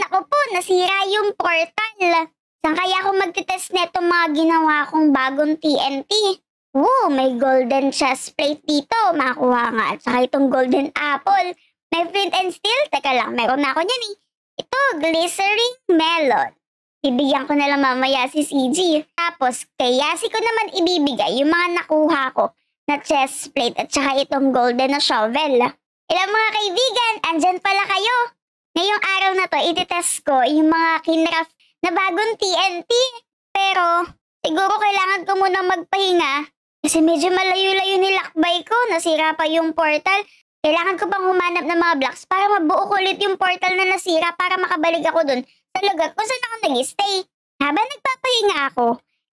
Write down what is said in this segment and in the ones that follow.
nako po, nasira yung portal. Saan kaya ako magte-test netong mga ginawa kong bagong TNT? Woo, may golden chest plate dito. Makuha nga. At saka itong golden apple. May flint and steel. Teka lang, meron na ako niyan eh. Ito, glycerin melon. Bibigyan ko na lang mamaya si CG. Tapos, kay Yasi ko naman ibibigay yung mga nakuha ko na chest plate at saka itong golden na shovel. Ilang mga kaibigan, andyan pala kayo. Ngayong araw na to, i-detest ko yung mga kinraft na bagong TNT. Pero, siguro kailangan ko muna magpahinga kasi medyo malayo-layo ni lakbay ko. Nasira pa yung portal. Kailangan ko pang humanap ng mga blocks para mabuo ko ulit yung portal na nasira para makabalik ako dun sa lugar kung saan ako nag-stay. Habang nagpapahinga ako,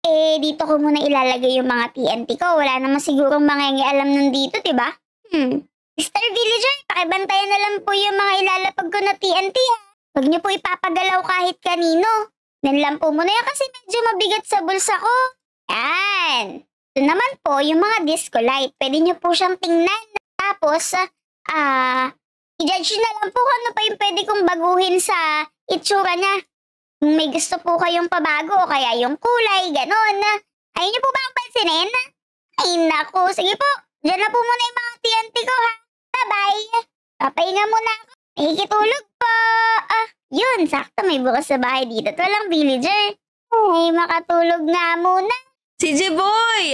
eh dito ko muna ilalagay yung mga TNT ko. Wala naman sigurong mangyayari alam nun dito, ba? Diba? Hmm. Mr. Villager, pakibantayan na lang po yung mga ilalapag ko na TNT ha. Ah. Huwag niyo po ipapagalaw kahit kanino. lang po muna yan kasi medyo mabigat sa bulsa ko. Yan. Ito naman po, yung mga disco light, pwede niyo po siyang tingnan. Tapos, ah, uh, i-judge na lang po kung ano pa yung pwede kong baguhin sa itsura niya. Kung may gusto po kayong pabago o kaya yung kulay, ganun. Ayun niyo po ba ang pansinin? Ay naku, sige po. Diyan na po muna yung mga TNT ko ha. Bye-bye! Papahinga muna ako. Ikitulog po! Ah, yun, sakto may bukas sa bahay dito. At walang villager. Ay, makatulog nga muna. Si Jiboy!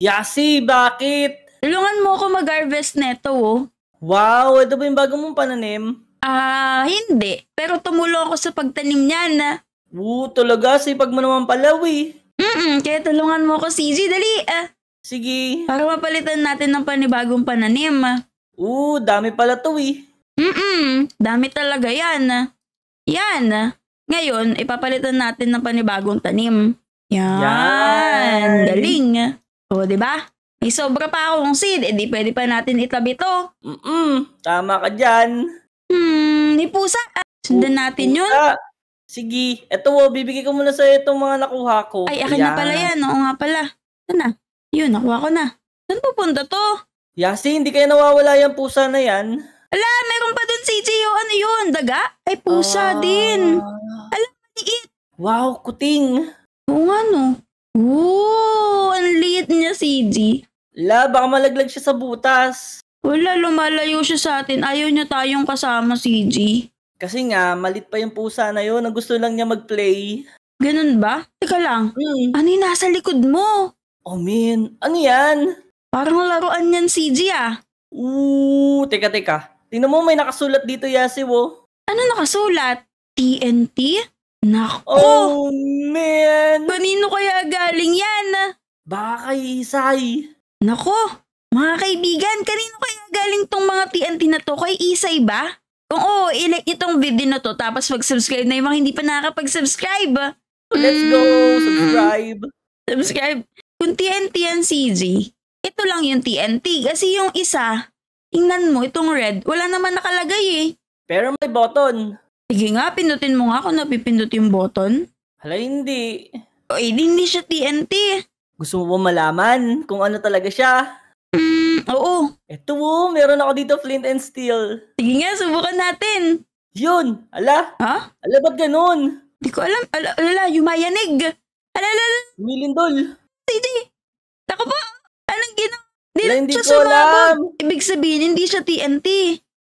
Yasi, bakit? Tulungan mo ako mag-harvest neto, oh. Wow, ito ba yung bago mong pananim? Ah, hindi. Pero tumulong ako sa pagtanim niyan, na. Ah. Oo, talaga. Sipag mo naman pala, we. Mm-mm, kaya tulungan mo ako, CJ. Dali, ah. Sige. Para mapalitan natin ng panibagong pananim, ah. Oo, dami pala to eh. Mm-mm, dami talaga yan. Yan. Ngayon, ipapalitan natin ng panibagong tanim. Yan. yan. Galing. O, di ba? May sobra pa akong seed, edi eh, pwede pa natin itabi to. Mm-mm, tama ka dyan. Hmm, ni pusa. Ah, sundan natin yun. Sige, eto oh, bibigay ko muna sa itong mga nakuha ko. Ay, akin Ayan. na pala yan. Oo nga pala. Ito na. Yun, nakuha ko na. Saan pupunta to? Yasi, hindi kaya nawawala yung pusa na yan. Ala, meron pa dun CJ yung ano yun, daga? Ay, pusa uh... din. Ala, maliit. Wow, kuting. Oo nga no. Oo, ang liit niya CJ. La, baka malaglag siya sa butas. Wala, lumalayo siya sa atin. Ayaw niya tayong kasama, si CJ. Kasi nga, malit pa yung pusa na yun. Ang gusto lang niya mag-play. Ganun ba? Teka lang. Mm. Ano yung nasa likod mo? Oh, man. Ano yan? Parang laruan si CG ah. Ooh, teka, teka. Tingnan mo, may nakasulat dito, Yasiw, oh. Ano nakasulat? TNT? Nako! Oh, man! Kanino kaya galing yan? Baka kay Isay. Nako! Mga kaibigan, kanino kaya galing tong mga TNT na to? Kay Isay ba? Kung oo, oh, ilike itong video na to tapos mag-subscribe na yung mga hindi pa nakakapag-subscribe. Let's mm. go! Subscribe! Subscribe! Kung TNT yan, CG, ito lang yung TNT kasi yung isa, tingnan mo itong red, wala naman nakalagay eh. Pero may button. Sige nga, pindutin mo nga kung napipindot yung button. Hala, hindi. O, eh, hindi siya TNT. Gusto mo ba malaman kung ano talaga siya? Mm, oo. Eto oh, meron ako dito flint and steel. Sige nga, subukan natin. Yun, ala. Ha? Ala, ba't ganun? Hindi ko alam. Ala, ala, yumayanig. Ala, ala, ala. Milindol. Hindi. Nako po. Anong ginawa? Hindi lang siya Ibig sabihin, hindi siya TNT.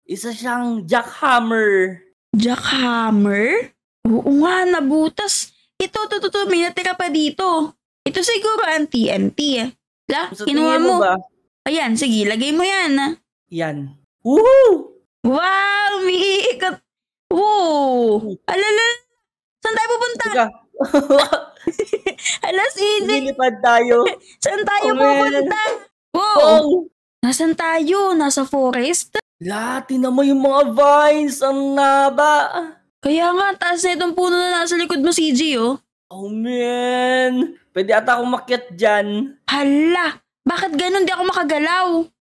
Isa siyang jackhammer. Jackhammer? Oo nga, nabutas. Ito, to, to, to, may natira pa dito. Ito siguro ang TNT. La, so, kinuha mo. Ba? Ayan, sige, lagay mo yan. Yan. Woohoo! Wow, umiikot. Woo! Alala, saan tayo pupunta? Alas 11. Lilipad tayo. Saan tayo oh, pupunta? Wow. Oh. Nasaan tayo? Nasa forest? Lati na mo yung mga vines. Ang naba. Kaya nga, taas na itong puno na nasa likod mo, CG, oh. Oh, man. Pwede ata akong makyat dyan. Hala! Bakit ganun? Di ako makagalaw.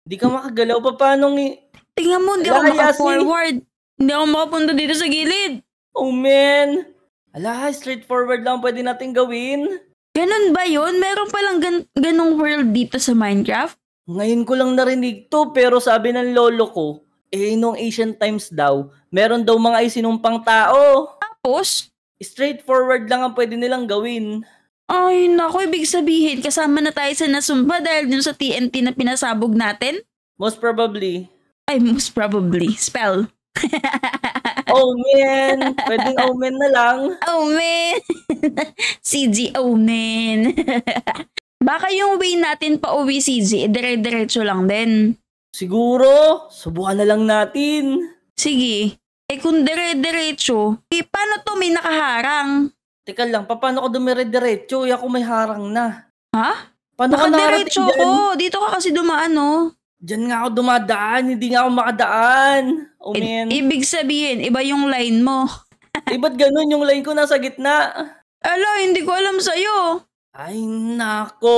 Di ka makagalaw pa paano ni... Tingnan mo, di ako forward. Hindi ako makapunta dito sa gilid. Oh, man. Ala, straightforward lang pwede natin gawin. Ganun ba yun? Meron palang gan- ganong world dito sa Minecraft? Ngayon ko lang narinig to pero sabi ng lolo ko, eh nung ancient times daw, meron daw mga isinumpang tao. Tapos? Straightforward lang ang pwede nilang gawin. Ay, naku, ibig sabihin, kasama na tayo sa nasumba dahil dun sa TNT na pinasabog natin? Most probably. Ay, most probably. Spell. Omen. Pwedeng Omen na lang. Omen. CG Omen. Baka yung way natin pa uwi CG, eh, dire-diretso lang din. Siguro, subukan na lang natin. Sige. Eh kung dire-diretso, eh paano to may nakaharang? Teka lang, paano ko dumire-diretso? Eh ako may harang na. Ha? Paano Baka ka diretso ko. Dito ka kasi dumaan, no? Oh. Diyan nga ako dumadaan, hindi nga ako makadaan. Oh, I- ibig sabihin, iba yung line mo. Ibat eh, ba't ganun yung line ko nasa gitna? Ala, hindi ko alam sa'yo. Ay, nako.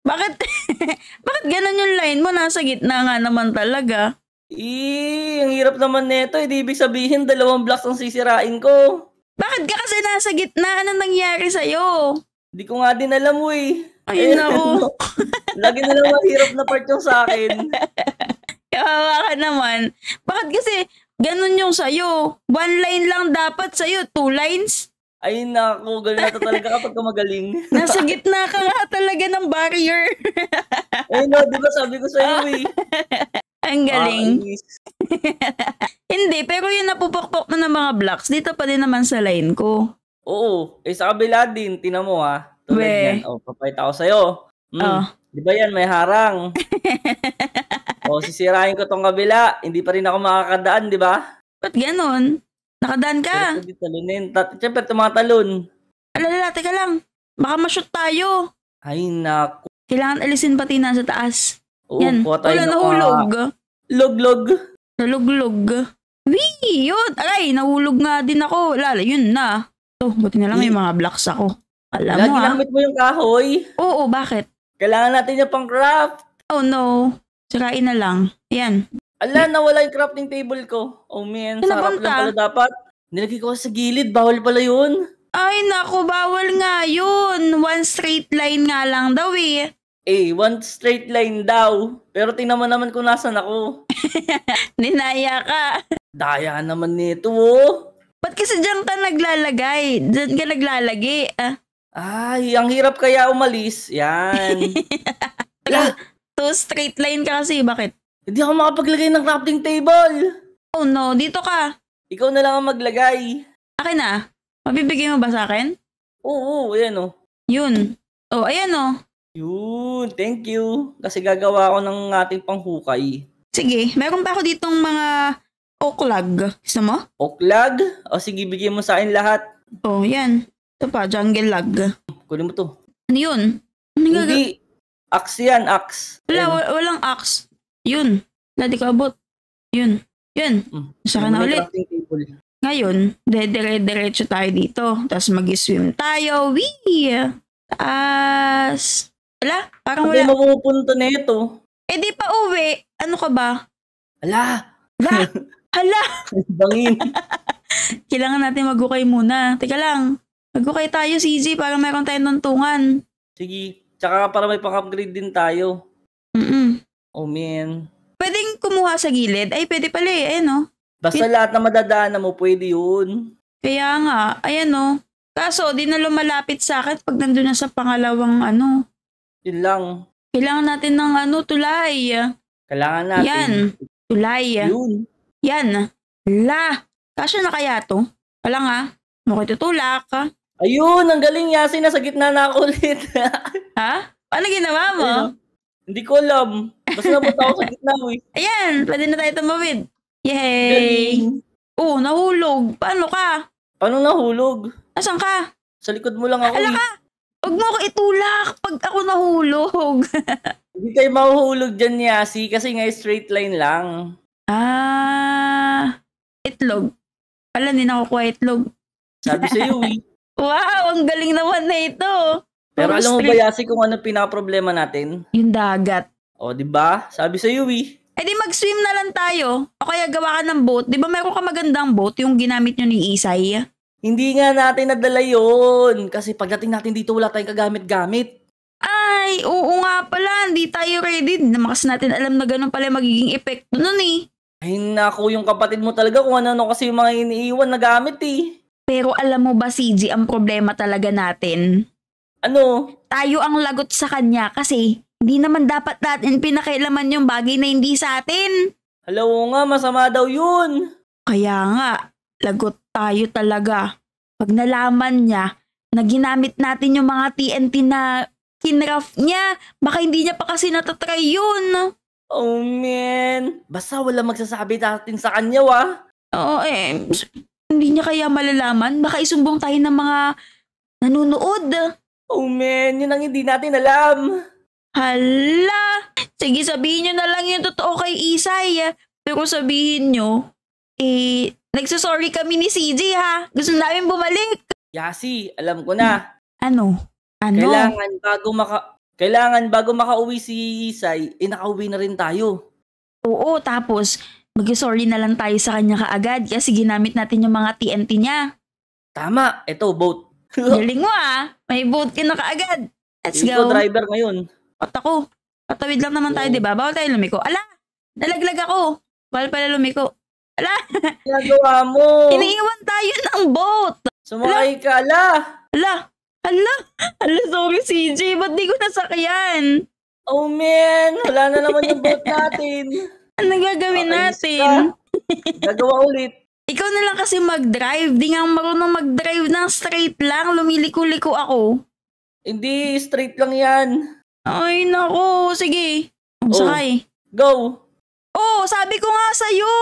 Bakit, bakit ganun yung line mo? Nasa gitna nga naman talaga. Eh, ang hirap naman nito. Hindi eh, ibig sabihin, dalawang blocks ang sisirain ko. Bakit ka kasi nasa gitna? Ano nangyari sa'yo? Hindi ko nga din alam, uy. Ayun na ako. Lagi na lang mahirap na part yung sa akin. Kawawa ka naman. Bakit kasi ganun yung sa'yo? One line lang dapat sa'yo, two lines? Ay nako, galing na talaga kapag ka Nasa gitna ka nga talaga ng barrier. Ay eh, no, di ba sabi ko sa'yo eh. Ang galing. Ah, Hindi, pero yung napupokpok mo ng mga blocks, dito pa din naman sa line ko. Oo. Eh sa kabila din, tinamo ha. Ah. Tulad Be. yan. Oh, papayit ako sa'yo. Mm. Oh. Di ba yan, may harang. o, oh, sisirahin ko tong kabila. Hindi pa rin ako makakadaan, di ba? Ba't ganun? Nakadaan ka. Pwede talunin. Ta- Siyempre, tumatalon. Alala, ano, teka lang. Baka ma-shoot tayo. Ay, naku. Kailangan alisin pati na sa taas. Oo, yan. Wala ah, nahulog. Log-log. Nalog-log. Wee! Yun! Aray, nahulog nga din ako. Lala, yun na. So, oh, buti na lang may mga blocks ako. Alam Lagi mo, ah. ginamit mo yung kahoy. Oo, bakit? Kailangan natin yung pang craft. Oh no. Sirain na lang. Yan. Ala, nawala yung crafting table ko. Oh man, Saan sarap lang pala dapat. Nilagay ko sa gilid, bawal pala yun. Ay, naku, bawal nga yun. One straight line nga lang daw eh. Eh, one straight line daw. Pero tingnan mo naman kung nasan ako. Ninaya ka. Daya naman nito, oh. Ba't kasi dyan ka naglalagay? Dyan ka naglalagi. Ah, ay, ang hirap kaya umalis. Yan. Wala, two straight line ka kasi. Bakit? Hindi ako makapaglagay ng crafting table. Oh no, dito ka. Ikaw na lang ang maglagay. Akin na? Ah. Mabibigay mo ba sa akin? Oo, oo ayan oh. Yun. Oh, ayan oh. Yun, thank you. Kasi gagawa ako ng ating panghukay. Sige, meron pa ako ditong mga oklag. Gusto mo? Oklag? O sige, bigyan mo sa akin lahat. Oh, yan. Ito pa, jungle lag. Kunin mo to. Ano yun? Ano Hindi. Axe yan, axe. Wala, wala, walang axe. Yun. Wala, di abot. Yun. Yun. Mm. Saka na ulit. Ngayon, dedire-diretso tayo dito. Tapos mag-swim tayo. Wee! Tapos, wala. Parang wala. Hindi mapupunta na ito. Eh di pa uwi. Ano ka ba? Wala. Ala! Hala! Bangin. Kailangan natin mag-ukay muna. Teka lang. Mag-okay tayo, CJ, para meron tayong tuntungan. Sige. Tsaka para may pang-upgrade din tayo. Mm-mm. Oh, man. Pwedeng kumuha sa gilid. Ay, pwede pala eh. Ayan, oh. Basta P- lahat na madadaan mo, pwede yun. Kaya nga. Ayan, no? Oh. Kaso, di na lumalapit sa akin pag nandun na sa pangalawang ano. Yun lang. Kailangan natin ng ano, tulay. Kailangan natin. Yan. Tulay. Yun. Yan. La. Kasya na kaya to? Wala nga. Mukhang tutulak. Ayun, ang galing Yasin, nasa gitna na ako ulit. ha? Paano ginawa mo? Ayun, hindi ko alam. Basta nabot ako sa gitna, eh. Ayan, pwede na tayo tumawid. Yay! Oo, oh, nahulog. Paano ka? Paano nahulog? Asan ka? Sa likod mo lang ako. Ala ka! Huwag mo ako itulak pag ako nahulog. Hindi tayo mahuhulog dyan, Yasi, kasi nga straight line lang. Ah, itlog. Pala, hindi na ako nakukuha itlog. Sabi sa'yo, eh. Wow, ang galing naman na ito. Pero Puro alam mo ba, Yasi, kung ano pinaproblema natin? Yung dagat. O, di ba? Sabi sa iyo, eh. di mag-swim na lang tayo. O kaya gawa ka ng boat. Di ba mayroon ka magandang boat yung ginamit nyo ni Isay? Hindi nga natin nadala yon Kasi pagdating natin dito, wala tayong kagamit-gamit. Ay, oo nga pala. Hindi tayo ready. Namakas natin alam na ganun pala magiging effect nun eh. Ay naku, yung kapatid mo talaga kung ano-ano kasi yung mga iniiwan na gamit eh. Pero alam mo ba, CG, ang problema talaga natin? Ano? Tayo ang lagot sa kanya kasi hindi naman dapat natin pinakailaman yung bagay na hindi sa atin. Hello nga, masama daw yun. Kaya nga, lagot tayo talaga. Pag nalaman niya na ginamit natin yung mga TNT na kinraft niya, baka hindi niya pa kasi natatry yun. Oh man, basta wala magsasabi natin sa kanya wah. Oo eh, hindi niya kaya malalaman? Baka isumbong tayo ng mga nanonood. Oh man, yun ang hindi natin alam. Hala! Sige, sabihin niyo na lang yung totoo kay Isay. Pero kung sabihin niyo, eh, nagsasorry kami ni CJ ha. Gusto namin bumalik. Yasi, alam ko na. Ano? Ano? Kailangan bago maka... Kailangan bago makauwi si Isay, eh nakauwi na rin tayo. Oo, tapos Mag-sorry na lang tayo sa kanya kaagad kasi ginamit natin yung mga TNT niya. Tama, ito, boat. Galing mo ah. May boat ka na kaagad. Let's ito, go. driver ngayon. At ako. Patawid lang naman tayo, oh. di ba? Bawal tayo lumiko. Ala! Nalaglag ako. Bawal pala lumiko. Ala! Nagawa mo! Iniiwan tayo ng boat! Sumakay ka, ala! Ala! Ala! Ala, sorry CJ, ba't di ko nasakyan? Oh man, wala na naman yung boat natin. Anong gagawin Ay, natin? Gagawa ulit. Ikaw na lang kasi mag-drive. Di nga marunong mag-drive ng straight lang. Lumiliko-liko ako. Hindi, straight lang yan. Ay, nako. Sige. Oh, Go. Oh, sabi ko nga sa'yo.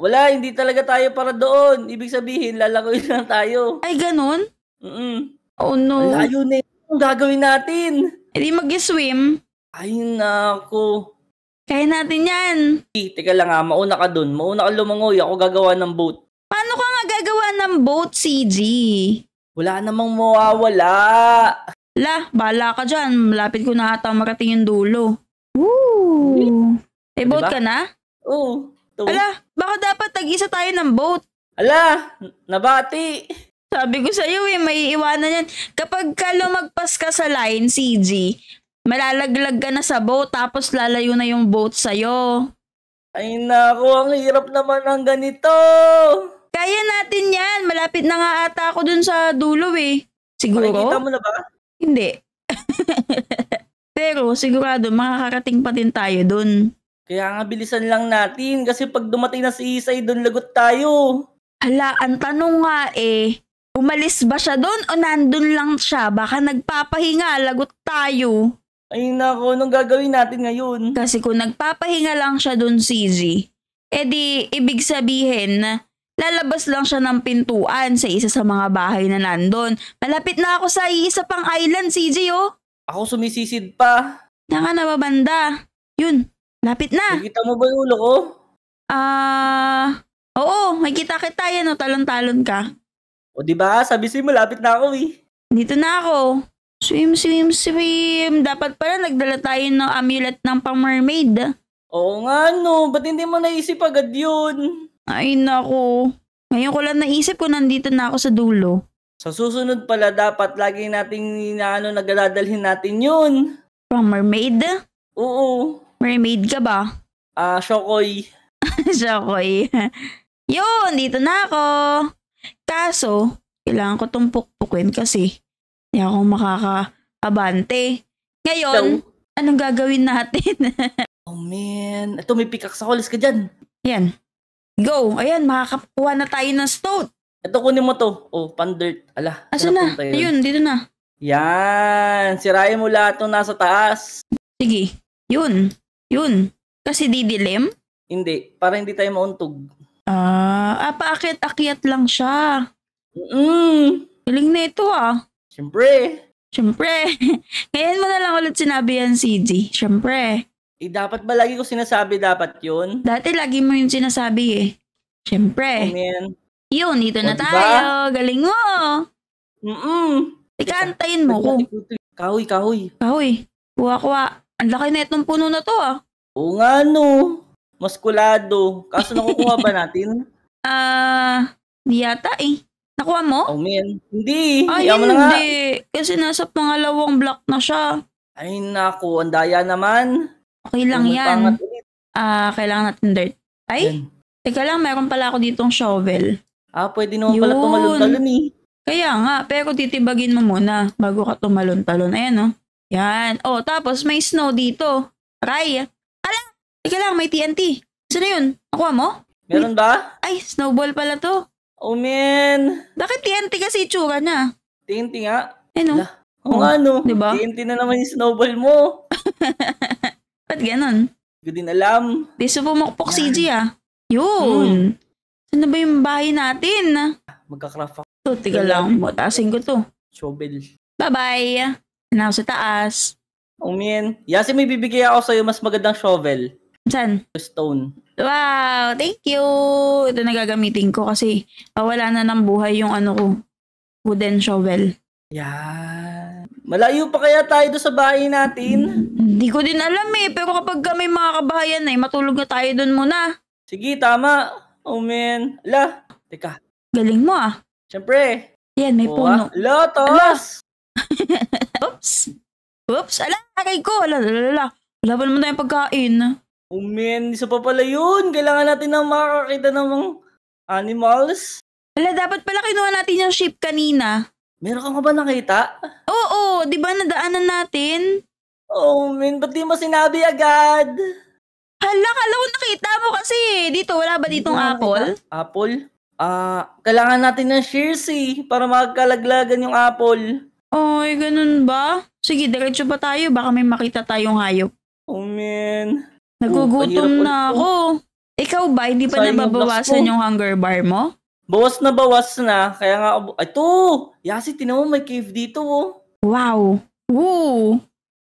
Wala, hindi talaga tayo para doon. Ibig sabihin, lalakoy lang tayo. Ay, ganun? Mm Oh, no. Layo na yun. gagawin natin. Hindi eh, mag-swim. Ay, nako. Kaya natin yan. Hey, teka lang ha, ah. mauna ka dun. Mauna ka lumangoy, ako gagawa ng boat. Paano ka nga gagawa ng boat, CG? Wala namang mawawala. La, bala ka dyan. Malapit ko na ata marating yung dulo. Woo! Eh, diba? boat ka na? Oo. To. Ala, baka dapat tag-isa tayo ng boat. Ala, nabati. Sabi ko sa iyo eh, may iwanan yan. Kapag ka lumagpas ka sa line, CG, malalaglag ka na sa boat tapos lalayo na yung boat sa'yo. Ay nako, ang hirap naman ng ganito. Kaya natin yan. Malapit na nga ata ako dun sa dulo eh. Siguro? Makikita mo na ba? Hindi. Pero sigurado makakarating pa din tayo dun. Kaya nga bilisan lang natin kasi pag dumating na si Isay dun lagot tayo. Hala, ang tanong nga eh, umalis ba siya doon o nandun lang siya? Baka nagpapahinga, lagot tayo. Ay nako, anong gagawin natin ngayon? Kasi kung nagpapahinga lang siya dun, CG, edi ibig sabihin na lalabas lang siya ng pintuan sa isa sa mga bahay na nandun. Malapit na ako sa isa pang island, CJ, oh. Ako sumisisid pa. Naka nababanda. Yun, lapit na. Nakita mo ba yung ulo ko? Ah, uh, oo, may kita kita yan, oh, talon-talon ka. O di ba? Sabi sa'yo, malapit na ako eh. Dito na ako. Swim, swim, swim. Dapat pala nagdala tayo ng amulet ng pang-mermaid. Oo nga no, ba't hindi mo naisip agad yun? Ay nako. Ngayon ko lang naisip ko nandito na ako sa dulo. Sa susunod pala dapat lagi nating inaano nagdadalhin natin yun. Pang-mermaid? Oo. Mermaid ka ba? Ah, uh, Shokoy. Shokoy. yun, dito na ako. Kaso, kailangan ko tong pukpukin kasi hindi ako makakaabante. Ngayon, so, anong gagawin natin? oh man, ito may pickaxe ako. Alis ka dyan. Yan. Go. Ayan, makakakuha na tayo ng stone. Ito kunin mo to. Oh, pandert. Ala. Asa na? Ayun, dito na. Yan. Sirayin mo lahat ng nasa taas. Sige. Yun. Yun. Kasi didilim? Hindi. Para hindi tayo mauntog. Ah, ah paakyat-akyat lang siya. Mm. Galing na ito ah. Siyempre. Siyempre. Ngayon mo na lang ulit sinabi yan, CJ. Siyempre. Eh, dapat ba lagi ko sinasabi dapat yun? Dati lagi mo yung sinasabi eh. Siyempre. Oh, ano man. Yun, dito o, na diba? tayo. Galing mo. Mm-mm. Teka, mo ko. Kahoy, kahoy. Kahoy. Kuha-kuha. Ang laki na itong puno na to ah. Oo nga no. Maskulado. Kaso nakukuha ba natin? Ah, uh, di yata eh. Nakuha mo? Oh, man. Hindi. Ay, Yaman hindi. Na nga. Kasi nasa pangalawang block na siya. Ay, naku. Ang naman. Okay lang Ay, yan. Ah, uh, kailangan natin dirt. Ay, yan. teka lang. Meron pala ako ditong shovel. Ah, pwede naman Yun. pala tumalon-talon eh. Kaya nga. Pero titibagin mo muna bago ka tumalon-talon. Ayan, oh. Yan. Oh, tapos may snow dito. Ray. Ala, teka lang. May TNT. Saan yun? Nakuha mo? Meron ba? Ay, snowball pala to. Oh, man. Bakit TNT kasi itsura niya? TNT nga. Eh, no? oh, nga, no. Diba? TNT na naman yung snowball mo. Ba't ganon? Hindi din alam. Di sumumukpok si G, ah. Yun. Hmm. Ano ba yung bahay natin? Magkakraft ako. So, tiga lang. Mataasin ko to. Shovel. Bye-bye. Ano sa taas. Oh, man. Yasi, may bibigay ako sa'yo mas magandang shovel. Saan? Stone. Wow, thank you. Ito nagagamitin ko kasi wala na ng buhay yung ano ko, wooden shovel. Yan. Malayo pa kaya tayo doon sa bahay natin? Hindi ko din alam eh, pero kapag may mga kabahayan ay eh, matulog na tayo doon muna. Sige, tama. Oh man. Ala, teka. Galing mo ah. Siyempre. Yan, may Oo, oh, puno. Ah. Lotos! Oops. Oops, ala, aray ko. Ala, ala, ala. Wala pa naman tayong pagkain. Oh man, isa pa pala yun. Kailangan natin ng makakakita ng mga animals. Wala, dapat pala kinuha natin yung ship kanina. Meron ka nga ba nakita? Oo, oo di ba nadaanan natin? Oh man, ba't di mo sinabi agad? Hala, kala ko nakita mo kasi. Eh. Dito, wala ba ditong dito apple? Nakita? Apple? Ah, uh, kailangan natin ng shears eh, para magkalaglagan yung apple. Oy, ganun ba? Sige, diretso pa tayo. Baka may makita tayong hayop. Oh man. Nagugutom na oh. ako. Ikaw ba, hindi pa Sayang nababawasan yung hunger bar mo? Bawas na bawas na. Kaya nga, ito! Yasi, tinan mo may cave dito oh. Wow. Woo!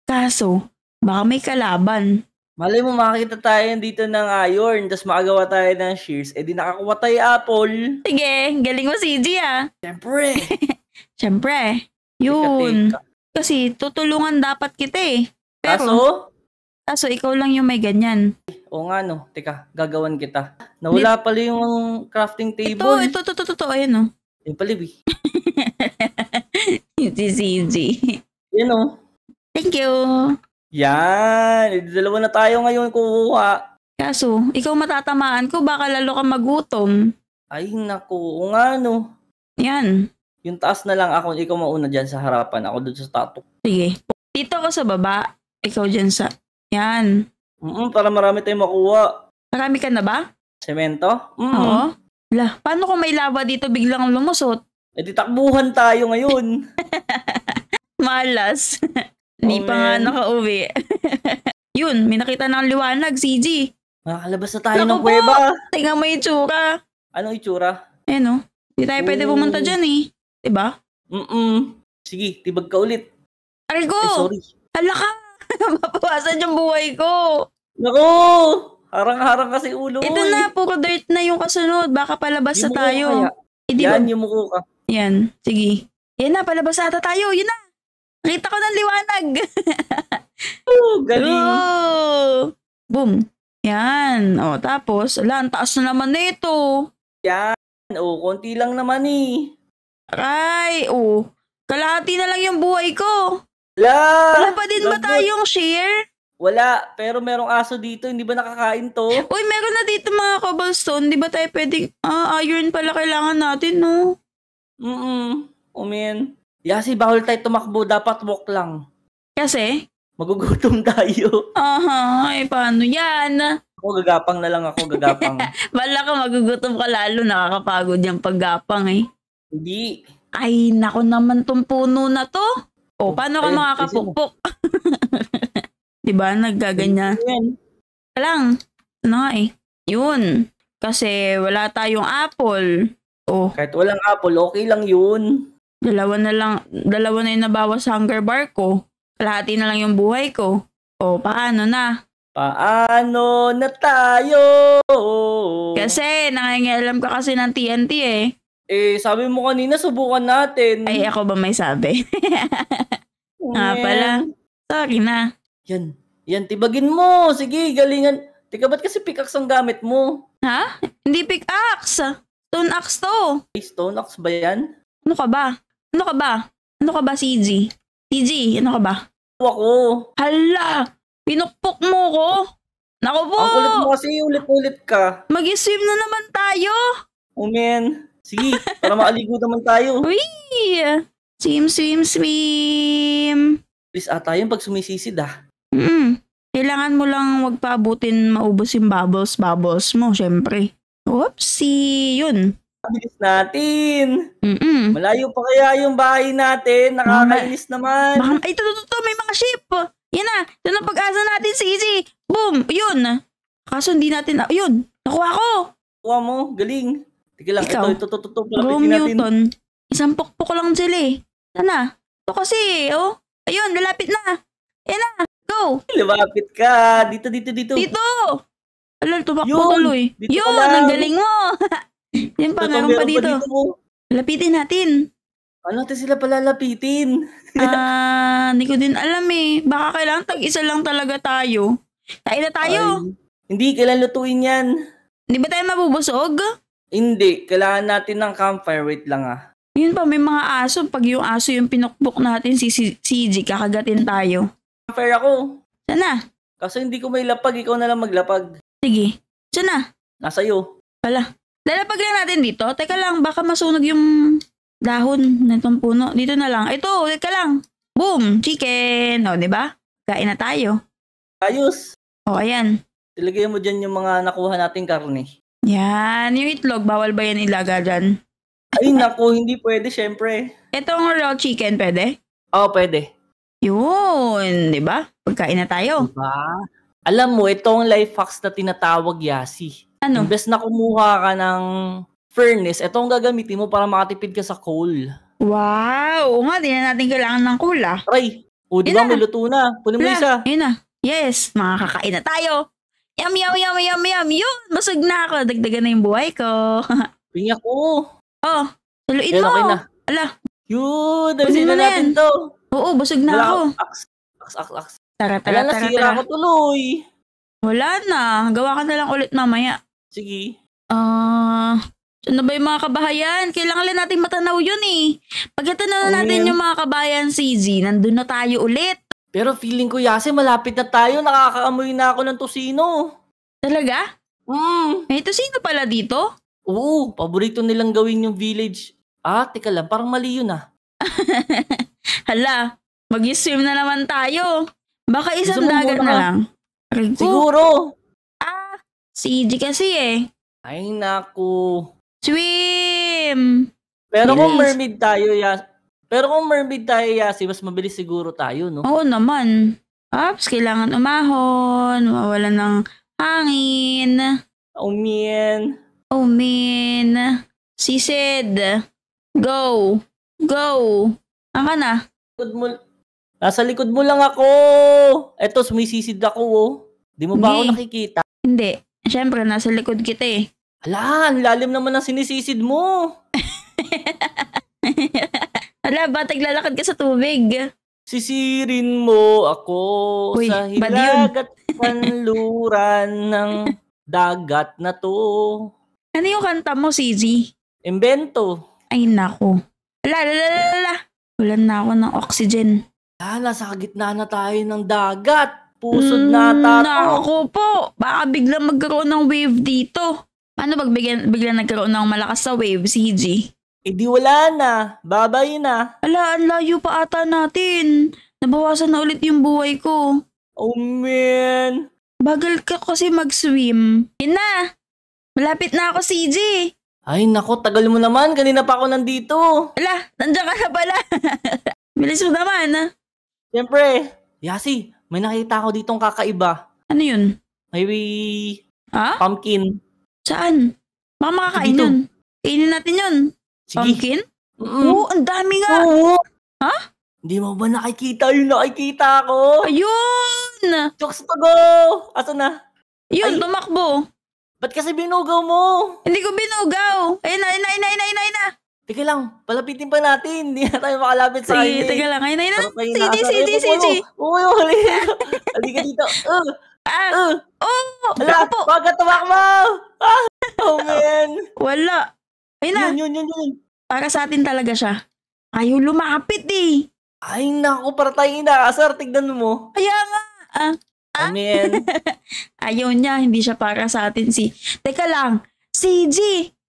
Kaso, baka may kalaban. Malay mo makakita tayo dito ng iron, ah, tapos maagawa tayo ng shears, eh di nakakuha tayo apple. Sige, galing mo CG ah. Siyempre. Siyempre. Yun. Kasi tutulungan dapat kita eh. Pero, Kaso? Ah, ikaw lang yung may ganyan. Oo nga no. Teka, gagawan kita. Nawala pala yung crafting table. Ito, ito, ito, ito, ito. Ayan o. Oh. Yung paliwi. Eh. easy, easy. Yan o. Oh. Thank you. Yan. Eh, dalawa na tayo ngayon kukuha. Kaso, ikaw matatamaan ko, baka lalo ka magutom. Ay, naku. O nga no. Yan. Yung taas na lang ako, ikaw mauna dyan sa harapan. Ako doon sa tatok. Sige. Dito ako sa baba, ikaw dyan sa yan. Mm, para marami tayong makuha. Marami ka na ba? Semento? Mm. Oo. Lah, paano kung may lava dito biglang lumusot? E di takbuhan tayo ngayon. Malas. Hindi oh, pa nga nakauwi. Yun, may nakita ng liwanag, CG. Makakalabas na tayo Naku ng kuweba. Tingnan mo yung itsura. Anong itsura? Eh no. Hindi tayo Ooh. pumunta dyan eh. Diba? Mm-mm. Sige, tibag ka ulit. Argo! Ay, sorry. Hala ka! mapawasan yung buhay ko. Naku! Harang-harang kasi ulo. Ito eh. na, puro dirt na yung kasunod. Baka palabas yung tayo. Kaya. Eh, di Yan, ba? yung muko ka. Yan, sige. Yan na, palabas ata tayo. Yun na. Nakita ko ng liwanag. Oo, galing. Boom. Yan. O, tapos, ala, ang taas na naman nito. Yan. O, konti lang naman eh. Aray, o. Kalahati na lang yung buhay ko. La! Wala pa din lagot. ba tayong share? Wala, pero merong aso dito, hindi ba nakakain to? Uy, meron na dito mga cobblestone, di ba tayo pwedeng, ah, iron pala kailangan natin, no? Mm-mm, umin. Yasi, bawal tayo tumakbo, dapat walk lang. Kasi? Magugutom tayo. Aha, ay paano yan? Ako gagapang na lang ako, gagapang. Bala ka, magugutom ka lalo, nakakapagod yung paggapang eh. Hindi. Ay, nako naman tong puno na to. Oh, oh, paano ka makakapukpok? diba? Naggaganya. Eh. Lang. Ano nga eh. Yun. Kasi wala tayong apple. Oh. Kahit walang apple, okay lang yun. Dalawa na lang, dalawa na yung nabawas hunger bar ko. Kalahati na lang yung buhay ko. O, oh, paano na? Paano na tayo? Kasi, nangangialam ka kasi ng TNT eh. Eh, sabi mo kanina, subukan natin. Ay, ako ba may sabi? Nga pala. Sorry na. Yan. Yan, tibagin mo. Sige, galingan. Teka, ba't kasi pickaxe ang gamit mo? Ha? Hindi pickaxe. Stone axe to. Ay, stone axe ba yan? Ano ka ba? Ano ka ba? Ano ka ba, CG? CG, ano ka ba? Ako. Hala! Pinukpok mo ko? Nako po! Ang kulit mo kasi ulit-ulit ka. mag swim na naman tayo! Umen. Sige, para maaligo naman tayo. Uy! Swim, swim, swim. Please ata yung pag sumisisid ah. Mm Kailangan mo lang wag paabutin maubos yung bubbles, bubbles mo, syempre. Oopsie, yun. Bilis natin. Mm-mm. Malayo pa kaya yung bahay natin. Nakakainis naman. Baka, ay, ito, ito, may mga ship. Yan na. Ito na pag-asa natin si Izzy. Boom. Yun. Kaso hindi natin, yun. Nakuha ko. Kuha mo. Galing. Tige lang, Ikaw, ito, ito, ito, ito. Rome Newton, isang pokpok lang sila eh. Sana. Ito kasi, oh. Ayun, lalapit na. Ayan na, go. Lumapit ka. Dito, dito, dito. Dito. Alal, tumakbo tuloy. Yun, ang galing mo. Yan pa, meron pa dito. Pa dito oh. Lapitin natin. Ano natin sila palalapitin? Ah, uh, hindi ko din alam eh. Baka kailangan tag-isa lang talaga tayo. Kain na tayo. Ay, hindi, kailan lutuin yan? Hindi ba tayo mabubusog? Hindi, kailangan natin ng campfire. Wait lang ah. Yun pa, may mga aso. Pag yung aso yung pinukpok natin, si CG, kakagatin tayo. Campfire ako. Sana? Kasi hindi ko may lapag, ikaw na lang maglapag. Sige. Sana? Nasa iyo. Wala. Lalapag lang natin dito. Teka lang, baka masunog yung dahon nitong puno. Dito na lang. Ito, teka lang. Boom! Chicken! O, di ba? Kain na tayo. Ayos! O, ayan. Ilagay mo dyan yung mga nakuha nating karne. Yan. Yung itlog, bawal ba yan ilaga dyan? Ay, naku, hindi pwede, syempre. Itong raw chicken, pwede? Oo, oh, pwede. Yun, di ba? Pagkain na tayo. Diba? Alam mo, itong life hacks na tinatawag yasi. Ano? best na kumuha ka ng furnace, itong gagamitin mo para makatipid ka sa coal. Wow! Oo nga, di na natin kailangan ng coal ah. Try. O, di ba, may luto na. Punin mo isa. Yun na. Yes, makakakain na tayo. Yum, yum, yum, yum, yum. Yun, busog na ako. Dagdagan na yung buhay ko. Pinya ko. Oh, saluin mo. Okay na. Ala. Yun, dalisin na, na natin yan. to. Oo, busog na Wala ako. Aks, aks, aks, Tara, tara, Wala, tara, tara. ko tuloy. Wala na. Gawa ka na lang ulit mamaya. Sige. Ah, uh, ano ba yung mga kabahayan? Kailangan lang natin matanaw yun eh. na oh, natin yung mga kabayan, CZ, nandun na tayo ulit. Pero feeling ko, Yase, malapit na tayo. Nakakaamoy na ako ng tosino. Talaga? Mm. May tosino pala dito? Oo, paborito nilang gawin yung village. Ah, teka lang, parang mali yun ah. Hala, mag-swim na naman tayo. Baka isang Gusto dagat na lang. Siguro. Ah, si EG kasi eh. Ay, naku. Swim! Pero kung mermaid tayo, Yas, pero kung mermaid tayo, Yasi, mas mabilis siguro tayo, no? Oo naman. Ops, kailangan umahon, mawala ng hangin. Oh, man. Oh, man. Sisid. Go. Go. Aka na. Likod mo. Nasa likod mo lang ako. Eto, sumisisid ako, oh. Di mo ba Hindi. ako nakikita? Hindi. Siyempre, nasa likod kita eh. Ala, ang lalim naman ang sinisisid mo. Ala, batag lalakad ka sa tubig. Sisirin mo ako Uy, sa hilagat panluran ng dagat na to. Ano yung kanta mo, CZ? Invento. Ay, nako. Ala, la, la, la, la. Ulan na ako ng oxygen. Ah, nasa gitna na tayo ng dagat. Pusod mm, na hmm, tayo. Nako po. Baka biglang magkaroon ng wave dito. Paano pag bigla, bigla nagkaroon ng malakas sa wave, CG? Eh di wala na. Babay na. Ala, ang layo pa ata natin. Nabawasan na ulit yung buhay ko. Oh man. Bagal ka kasi mag-swim. Yun na! Malapit na ako, CJ! Ay nako, tagal mo naman. Kanina pa ako nandito. Ala, nandiyan ka na pala. Bilis mo naman, ha? Ah. Siyempre. Yasi, may nakita ako ditong kakaiba. Ano yun? May Ha? pumpkin. Saan? Baka makakain yun. Kainin natin yun. Sige. Pumpkin? Mm-mm. Oo, ang dami nga. Oo. Ha? Hindi mo ba nakikita yung nakikita ko? Ayun! Jokes to go! Ato na? Yun, Ay. tumakbo. Ba't kasi binugaw mo? Hindi ko binugaw. Ayun na, ayun na, ayun na, ayun na, ayun na. Teka lang, palapitin pa natin. Hindi na tayo makalapit sa Sige, teka lang. Ayun ayun na. Sige, sige, sige, sige. Uy, huli. Halika dito. Uh, ah, uh. uh. Oh, Ala, bakit tumak mo? Ah! Ayun na. Yun, yun, yun, yun. Para sa atin talaga siya. Ayaw lumapit eh. Ay, naku, para tayong inaasar. Tignan mo. Kaya nga. Ah, ah. Amen. Ano Ayaw niya, hindi siya para sa atin si... Teka lang, si G.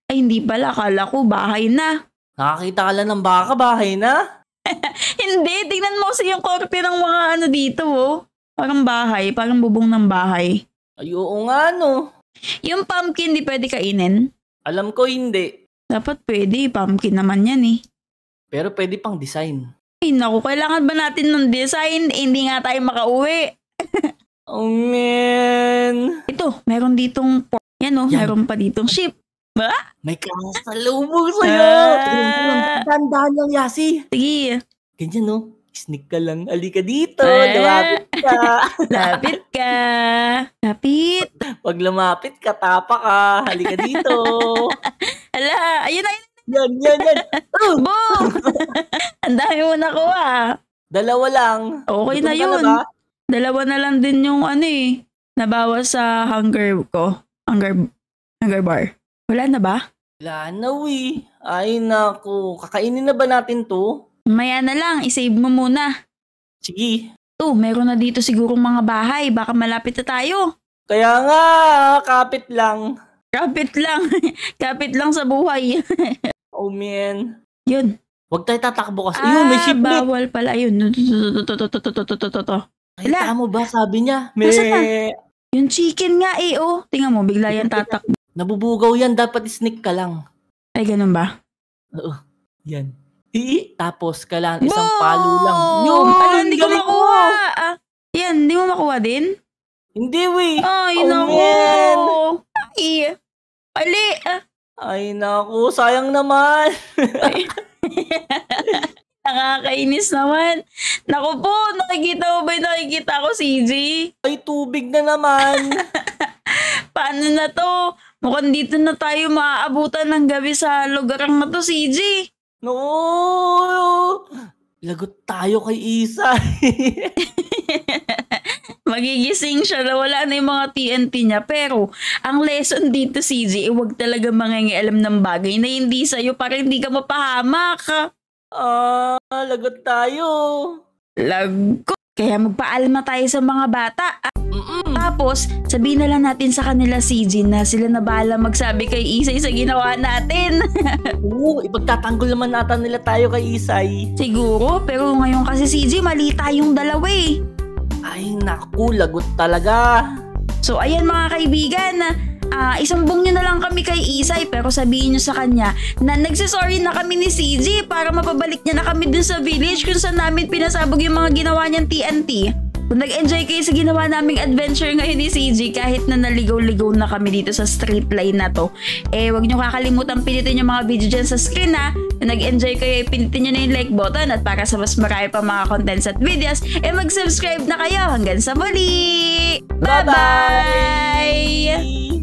Ay, hindi pala. Akala ko bahay na. Nakakita ka lang ng baka, bahay na? hindi, tignan mo sa yung korpe ng mga ano dito, oh. Parang bahay, parang bubong ng bahay. Ay, oo nga, no. Yung pumpkin, di pwede kainin? Alam ko hindi. Dapat pwede, pumpkin naman yan eh. Pero pwede pang design. Ay naku, kailangan ba natin ng design? Eh, hindi nga tayo makauwi. oh man. Ito, meron ditong por- Yan oh, Yan. meron pa ditong ship. Ba? May kasalubong sa'yo. Ah. Tandaan lang, Yasi. Sige, Ganyan no. Sneak ka lang. Alika dito. Eh. Lumapit ka. lapit ka. Lapit. Pag lumapit ka, tapa ka. Halika dito. Hala, ayun na, ayun. Yan, yan, yan. Uh! Boom! Ang dami mo nakuha. Dalawa lang. Okay Gutom na yun. Na Dalawa na lang din yung ano eh, nabawas sa hunger ko. Hunger, hunger bar. Wala na ba? Wala na, we. Ay, naku. Kakainin na ba natin to? Maya na lang. Isave mo muna. Sige. Oh, meron na dito siguro mga bahay. Baka malapit na tayo. Kaya nga, kapit lang. Kapit lang. Kapit lang sa buhay. oh, man. Yun. Huwag tayo tatakbo kasi. Ah, may shipment. bawal pala. Yun. Nakita mo ba? Sabi niya. May... Na? Yung chicken nga eh, oh. Tingnan mo, bigla yan tatakbo. Nabubugaw yan. Dapat sneak ka lang. Ay, ganun ba? Oo. Yan. I, tapos kailangan isang Bo! palo lang. Yung, ano, hindi ko makuha. Ah, yan, hindi mo makuha din? Hindi, we. Ay, oh, naku. Mali! Mali! Ay, naku, sayang naman. Nakakainis naman. Naku po, nakikita mo ba yung nakikita ko, CJ? Ay, tubig na naman. Paano na to? Mukhang dito na tayo maaabutan ng gabi sa lugar na to, CJ. No! Lagot tayo kay Isa. magigising siya na wala na yung mga TNT niya. Pero, ang lesson dito, CJ, eh, huwag talaga mangangialam ng bagay na hindi sa'yo para hindi ka mapahamak. Ah, uh, lagot tayo. Lagot. Kaya magpaalma tayo sa mga bata. Ah, Mm-mm. Tapos, sabihin na lang natin sa kanila, CJ, na sila na bahala magsabi kay Isay sa ginawa natin. Oo, ipagtatanggol naman nata nila tayo kay Isay. Siguro, pero ngayon kasi CJ, mali tayong dalaw eh. Ay naku, lagot talaga. So ayan mga kaibigan, uh, isumbong nyo na lang kami kay Isay pero sabihin nyo sa kanya na nagsisorry na kami ni CJ para mapabalik niya na kami dun sa village kung saan namin pinasabog yung mga ginawa niyang TNT. Nag-enjoy kayo sa ginawa naming adventure ngayon ni CG kahit na naligaw-ligaw na kami dito sa street line na to. Eh, wag nyo kakalimutan pinitin yung mga video dyan sa screen ha. Na nag-enjoy kayo, eh, pinitin nyo na yung like button at para sa mas marami pa mga contents at videos, eh mag-subscribe na kayo. Hanggang sa muli! Bye-bye!